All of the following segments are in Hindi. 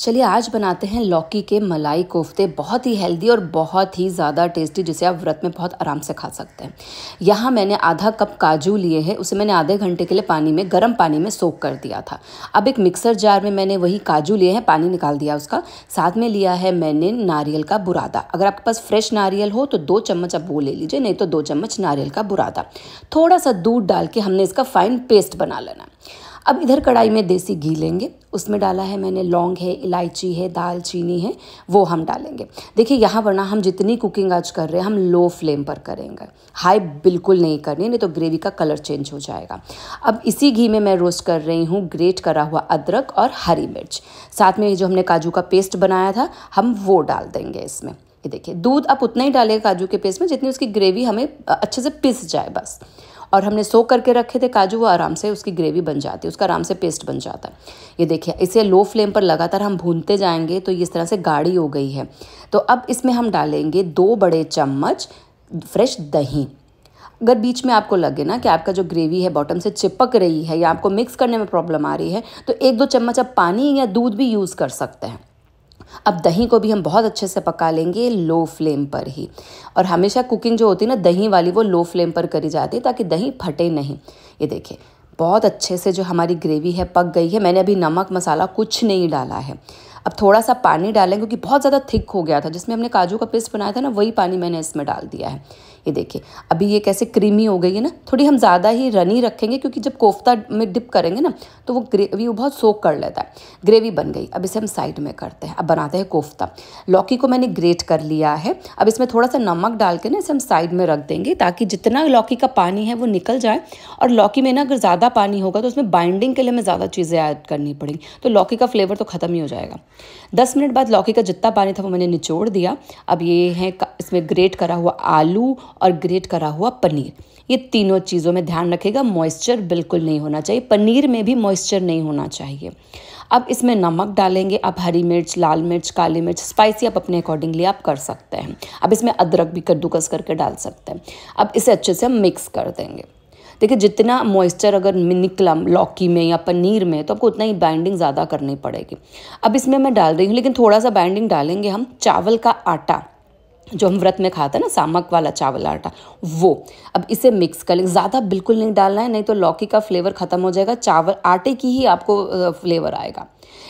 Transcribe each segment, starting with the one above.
चलिए आज बनाते हैं लौकी के मलाई कोफ्ते बहुत ही हेल्दी और बहुत ही ज़्यादा टेस्टी जिसे आप व्रत में बहुत आराम से खा सकते हैं यहाँ मैंने आधा कप काजू लिए हैं उसे मैंने आधे घंटे के लिए पानी में गर्म पानी में सोख कर दिया था अब एक मिक्सर जार में मैंने वही काजू लिए हैं पानी निकाल दिया उसका साथ में लिया है मैंने नारियल का बुरादा अगर आपके पास फ्रेश नारियल हो तो दो चम्मच आप वो ले लीजिए नहीं तो दो चम्मच नारियल का बुरादा थोड़ा सा दूध डाल के हमने इसका फाइन पेस्ट बना लेना अब इधर कढ़ाई में देसी घी लेंगे उसमें डाला है मैंने लौंग है इलायची है दालचीनी है वो हम डालेंगे देखिए यहाँ पर ना हम जितनी कुकिंग आज कर रहे हैं हम लो फ्लेम पर करेंगे हाई बिल्कुल नहीं करनी नहीं तो ग्रेवी का कलर चेंज हो जाएगा अब इसी घी में मैं रोस्ट कर रही हूँ ग्रेट करा हुआ अदरक और हरी मिर्च साथ में जो हमने काजू का पेस्ट बनाया था हम वो डाल देंगे इसमें ये देखिए दूध आप उतना ही डालेंगे काजू के पेस्ट में जितनी उसकी ग्रेवी हमें अच्छे से पिस जाए बस और हमने सो करके रखे थे काजू वो आराम से उसकी ग्रेवी बन जाती है उसका आराम से पेस्ट बन जाता है ये देखिए इसे लो फ्लेम पर लगातार हम भूनते जाएंगे तो इस तरह से गाढ़ी हो गई है तो अब इसमें हम डालेंगे दो बड़े चम्मच फ्रेश दही अगर बीच में आपको लगे ना कि आपका जो ग्रेवी है बॉटम से चिपक रही है या आपको मिक्स करने में प्रॉब्लम आ रही है तो एक दो चम्मच आप पानी या दूध भी यूज़ कर सकते हैं अब दही को भी हम बहुत अच्छे से पका लेंगे लो फ्लेम पर ही और हमेशा कुकिंग जो होती है ना दही वाली वो लो फ्लेम पर करी जाती है ताकि दही फटे नहीं ये देखिए बहुत अच्छे से जो हमारी ग्रेवी है पक गई है मैंने अभी नमक मसाला कुछ नहीं डाला है अब थोड़ा सा पानी डालें क्योंकि बहुत ज़्यादा थिक हो गया था जिसमें हमने काजू का पेस्ट बनाया था ना वही पानी मैंने इसमें डाल दिया है ये देखिए अभी ये कैसे क्रीमी हो गई है ना थोड़ी हम ज़्यादा ही रनी रखेंगे क्योंकि जब कोफ्ता में डिप करेंगे ना तो वो ग्रेवी वो बहुत सोख कर लेता है ग्रेवी बन गई अब इसे हम साइड में करते हैं अब बनाते हैं कोफ्ता लौकी को मैंने ग्रेट कर लिया है अब इसमें थोड़ा सा नमक डाल के ना इसे हम साइड में रख देंगे ताकि जितना लौकी का पानी है वो निकल जाए और लौकी में ना अगर ज़्यादा पानी होगा तो उसमें बाइंडिंग के लिए हमें ज़्यादा चीज़ें ऐड करनी पड़ेंगी तो लौकी का फ्लेवर तो ख़त्म ही हो जाएगा दस मिनट बाद लौकी का जितना पानी था वो मैंने निचोड़ दिया अब ये है इसमें ग्रेट करा हुआ आलू और ग्रेट करा हुआ पनीर ये तीनों चीज़ों में ध्यान रखेगा मॉइस्चर बिल्कुल नहीं होना चाहिए पनीर में भी मॉइस्चर नहीं होना चाहिए अब इसमें नमक डालेंगे आप हरी मिर्च लाल मिर्च काली मिर्च स्पाइसी आप अपने अकॉर्डिंगली आप कर सकते हैं अब इसमें अदरक भी कद्दूकस करके डाल सकते हैं अब इसे अच्छे से हम मिक्स कर देंगे देखिए जितना मॉइस्चर अगर निकला लौकी में या पनीर में तो आपको उतना ही बाइंडिंग ज़्यादा करनी पड़ेगी अब इसमें मैं डाल रही हूँ लेकिन थोड़ा सा बाइंडिंग डालेंगे हम चावल का आटा जो हम व्रत में खाते हैं ना सामक वाला चावल आटा वो अब इसे मिक्स कर लें ज़्यादा बिल्कुल नहीं डालना है नहीं तो लौकी का फ्लेवर ख़त्म हो जाएगा चावल आटे की ही आपको फ्लेवर आएगा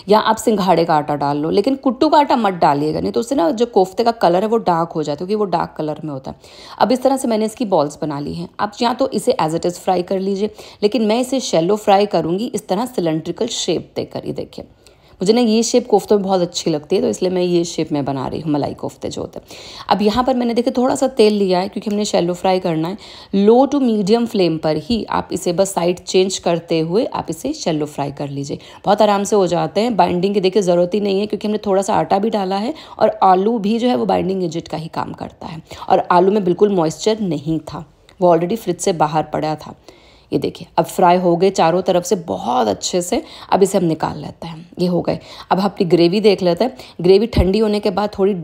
या आप सिंघाड़े का आटा डाल लो लेकिन कुट्टू का आटा मत डालिएगा नहीं तो उससे ना जो कोफ्ते का कलर है वो डार्क हो जाता है क्योंकि वो डार्क कलर में होता है अब इस तरह से मैंने इसकी बॉल्स बना ली हैं आप या तो इसे एज इट इज़ फ्राई कर लीजिए लेकिन मैं इसे शेलो फ्राई करूँगी इस तरह सिलेंड्रिकल शेप देकर ये देखिए मुझे ना ये शेप कोफ्तों में बहुत अच्छी लगती है तो इसलिए मैं ये शेप में बना रही हूँ मलाई कोफ्ते जो होते हैं अब यहाँ पर मैंने देखे थोड़ा सा तेल लिया है क्योंकि हमने शेलो फ्राई करना है लो टू मीडियम फ्लेम पर ही आप इसे बस साइड चेंज करते हुए आप इसे शेलो फ्राई कर लीजिए बहुत आराम से हो जाते हैं बाइंडिंग की देखिए ज़रूरत ही नहीं है क्योंकि हमने थोड़ा सा आटा भी डाला है और आलू भी जो है वो बाइंडिंग एजेंट का ही काम करता है और आलू में बिल्कुल मॉइस्चर नहीं था वो ऑलरेडी फ्रिज से बाहर पड़ा था ये देखिए अब फ्राई हो गए चारों तरफ से बहुत अच्छे से अब इसे हम निकाल लेते हैं ये हो गए अब अपनी ग्रेवी देख लेते हैं ग्रेवी ठंडी होने के बाद थोड़ी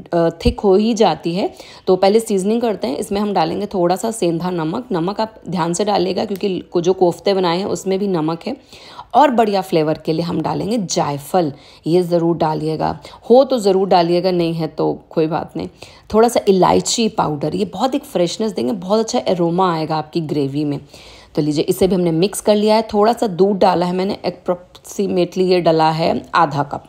थिक हो ही जाती है तो पहले सीजनिंग करते हैं इसमें हम डालेंगे थोड़ा सा सेंधा नमक नमक आप ध्यान से डालिएगा क्योंकि जो कोफ्ते बनाए हैं उसमें भी नमक है और बढ़िया फ्लेवर के लिए हम डालेंगे जायफल ये ज़रूर डालिएगा हो तो ज़रूर डालिएगा नहीं है तो कोई बात नहीं थोड़ा सा इलायची पाउडर ये बहुत एक फ्रेशनेस देंगे बहुत अच्छा एरोमा आएगा आपकी ग्रेवी में तो लीजिए इसे भी हमने मिक्स कर लिया है थोड़ा सा दूध डाला है मैंने अप्रोक्सीमेटली ये डाला है आधा कप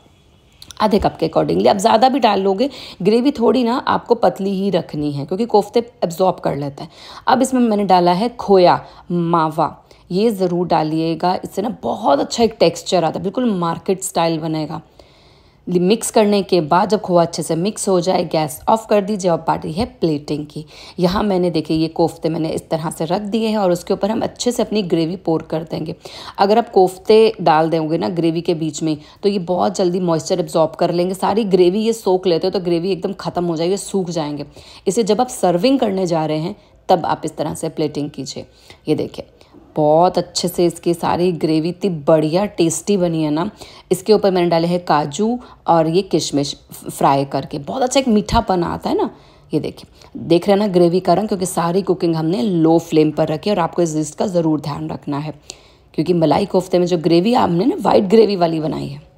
आधे कप के अकॉर्डिंगली आप ज़्यादा भी डाल लोगे ग्रेवी थोड़ी ना आपको पतली ही रखनी है क्योंकि कोफ्ते एब्जॉर्ब कर लेते हैं अब इसमें मैंने डाला है खोया मावा ये ज़रूर डालिएगा इससे ना बहुत अच्छा एक टेक्सचर आता है बिल्कुल मार्केट स्टाइल बनेगा मिक्स करने के बाद जब खोआ अच्छे से मिक्स हो जाए गैस ऑफ कर दीजिए और बाटी है प्लेटिंग की यहाँ मैंने देखिए ये कोफ्ते मैंने इस तरह से रख दिए हैं और उसके ऊपर हम अच्छे से अपनी ग्रेवी पोर कर देंगे अगर आप कोफ्ते डाल देंगे ना ग्रेवी के बीच में तो ये बहुत जल्दी मॉइस्चर एब्जॉर्ब कर लेंगे सारी ग्रेवी ये सोख लेते हो तो ग्रेवी एकदम ख़त्म हो जाएगी सूख जाएंगे इसे जब आप सर्विंग करने जा रहे हैं तब आप इस तरह से प्लेटिंग कीजिए ये देखिए बहुत अच्छे से इसकी सारी ग्रेवी इतनी बढ़िया टेस्टी बनी है ना इसके ऊपर मैंने डाले हैं काजू और ये किशमिश फ्राई करके बहुत अच्छा एक मीठापन आता है ना ये देखिए देख रहे हैं ना ग्रेवी का रंग क्योंकि सारी कुकिंग हमने लो फ्लेम पर रखी और आपको इस डिश का ज़रूर ध्यान रखना है क्योंकि मलाई कोफ्ते में जो ग्रेवी आपने ना वाइट ग्रेवी वाली बनाई है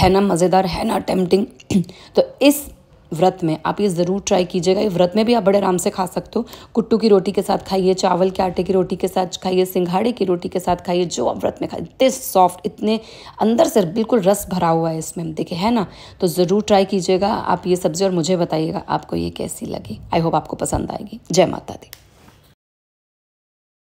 है ना मज़ेदार है ना टेम्पटिंग तो इस व्रत में आप ये ज़रूर ट्राई कीजिएगा ये व्रत में भी आप बड़े आराम से खा सकते हो कुट्टू की रोटी के साथ खाइए चावल के आटे की रोटी के साथ खाइए सिंघाड़े की रोटी के साथ खाइए जो आप व्रत में खाइए इतने सॉफ्ट इतने अंदर से बिल्कुल रस भरा हुआ है इसमें देखिए है ना तो ज़रूर ट्राई कीजिएगा आप ये सब्ज़ी और मुझे बताइएगा आपको ये कैसी लगी आई होप आपको पसंद आएगी जय माता दी